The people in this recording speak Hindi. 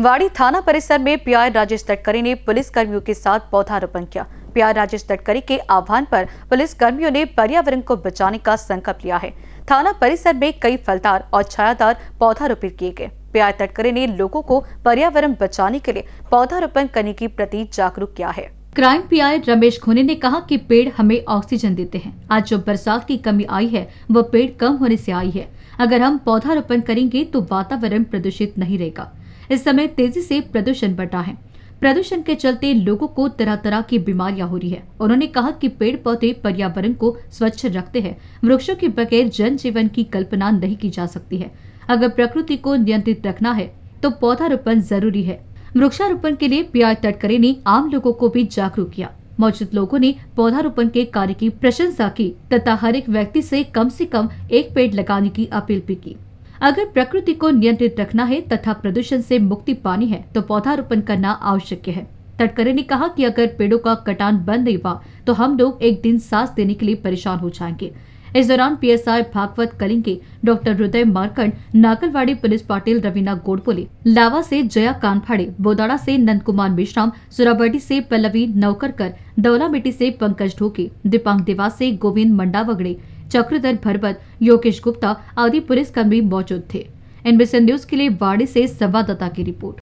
वाड़ी थाना परिसर में पीआर राजेश तटकरी ने पुलिस कर्मियों के साथ पौधारोपण किया पीआर राजेश तटकरी के आह्वान पर पुलिस कर्मियों ने पर्यावरण को बचाने का संकल्प लिया है थाना परिसर में कई फलदार और छायादार पौधारोपित किए गए पीआर तटकरी ने लोगों को पर्यावरण बचाने के लिए पौधारोपण करने के प्रति जागरूक किया है क्राइम पीआई रमेश खोने ने कहा कि पेड़ हमें ऑक्सीजन देते हैं आज जो बरसात की कमी आई है वह पेड़ कम होने से आई है अगर हम पौधारोपण करेंगे तो वातावरण प्रदूषित नहीं रहेगा इस समय तेजी से प्रदूषण बढ़ा है प्रदूषण के चलते लोगों को तरह तरह की बीमारियां हो रही है उन्होंने कहा कि पेड़ पौधे पर्यावरण को स्वच्छ रखते हैं वृक्षों के बगैर जनजीवन की कल्पना नहीं की जा सकती है अगर प्रकृति को नियंत्रित रखना है तो पौधारोपण जरूरी है वृक्षारोपण के लिए पी आर तटकरे ने आम लोगों को भी जागरूक किया मौजूद लोगों ने पौधारोपण के कार्य की प्रशंसा की तथा हर एक व्यक्ति से कम से कम एक पेड़ लगाने की अपील भी की अगर प्रकृति को नियंत्रित रखना है तथा प्रदूषण से मुक्ति पानी है तो पौधारोपण करना आवश्यक है तटकरे ने कहा कि अगर पेड़ों का कटान बंद नहीं हुआ तो हम लोग एक दिन सांस देने के लिए परेशान हो जाएंगे इस दौरान PSI Bhagavat Kalinge doctor Hriday Markand Nagalwadi police Patil Raveena Godpole लावा से जया कानफाड़े बोदाड़ा से नंद कुमार मिश्राम सुराबर्डी से पल्लवी नौकरकर दौलामिट्टी से पंकज ढोके दीपांग देवास से गोविंद मंडावगड़े चक्रधर भरबत योगेश गुप्ता आदि पुलिसकर्मी मौजूद थे एनबीसी न्यूज के लिए वाड़ी से संवाददाता की रिपोर्ट